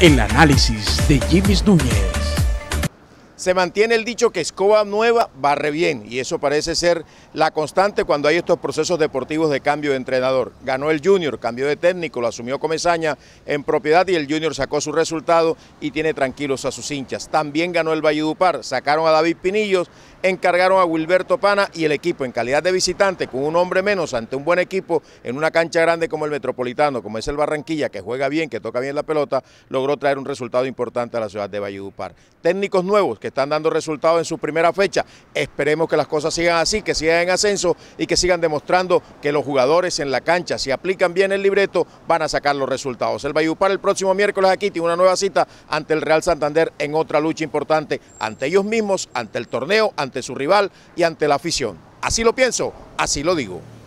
El análisis de Jimmy Núñez. Se mantiene el dicho que escoba nueva barre bien y eso parece ser la constante cuando hay estos procesos deportivos de cambio de entrenador. Ganó el Junior, cambió de técnico, lo asumió Comesaña en propiedad y el Junior sacó su resultado y tiene tranquilos a sus hinchas. También ganó el Valledupar, sacaron a David Pinillos encargaron a Wilberto Pana y el equipo en calidad de visitante con un hombre menos ante un buen equipo en una cancha grande como el Metropolitano, como es el Barranquilla, que juega bien, que toca bien la pelota, logró traer un resultado importante a la ciudad de Valledupar. Técnicos nuevos que están dando resultados en su primera fecha. Esperemos que las cosas sigan así, que sigan en ascenso y que sigan demostrando que los jugadores en la cancha, si aplican bien el libreto, van a sacar los resultados. El Valledupar el próximo miércoles aquí tiene una nueva cita ante el Real Santander en otra lucha importante ante ellos mismos, ante el torneo, ante ante su rival y ante la afición. Así lo pienso, así lo digo.